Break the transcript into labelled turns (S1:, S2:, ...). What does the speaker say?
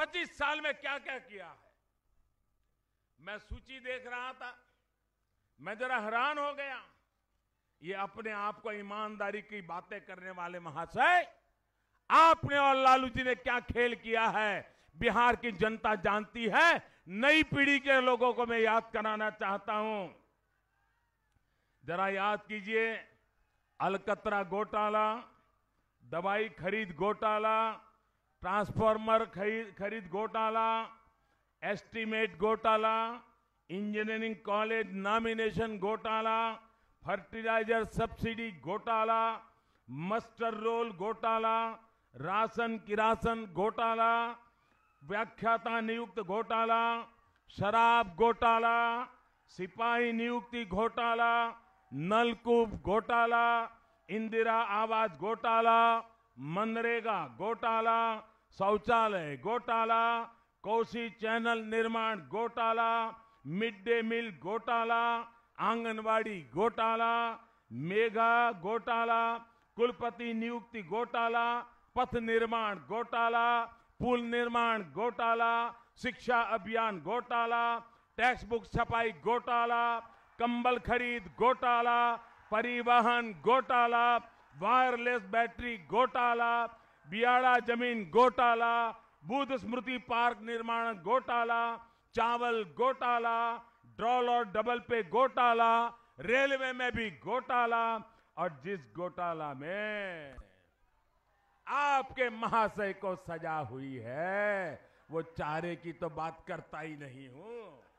S1: 25 साल में क्या क्या किया है मैं सूची देख रहा था मैं जरा हैरान हो गया ये अपने आप को ईमानदारी की बातें करने वाले महाशय आपने और लालू जी ने क्या खेल किया है बिहार की जनता जानती है नई पीढ़ी के लोगों को मैं याद कराना चाहता हूं जरा याद कीजिए अलकतरा घोटाला दवाई खरीद घोटाला ट्रांसफॉर्मर खरीद खरीद घोटाला एस्टीमेट घोटाला इंजीनियरिंग कॉलेज नॉमिनेशन घोटाला फर्टिलाइजर सब्सिडी घोटाला मस्टर रोल घोटाला राशन किरासन घोटाला व्याख्याता नियुक्त घोटाला शराब घोटाला सिपाही नियुक्ति घोटाला नलकूप घोटाला इंदिरा आवास घोटाला मनरेगा घोटाला शौचालय घोटाला कोसी चैनल निर्माण घोटाला मिड डे मील घोटाला आंगनवाड़ी घोटाला मेघा घोटाला कुलपति नियुक्ति घोटाला पथ निर्माण घोटाला पुल निर्माण घोटाला शिक्षा अभियान घोटाला टेक्स्ट बुक छपाई घोटाला कंबल खरीद घोटाला परिवहन घोटाला वायरलेस बैटरी घोटाला बियाड़ा जमीन घोटाला बुद्ध स्मृति पार्क निर्माण घोटाला चावल घोटाला ड्रॉल और डबल पे घोटाला रेलवे में भी घोटाला और जिस घोटाला में आपके महाशय को सजा हुई है वो चारे की तो बात करता ही नहीं हूं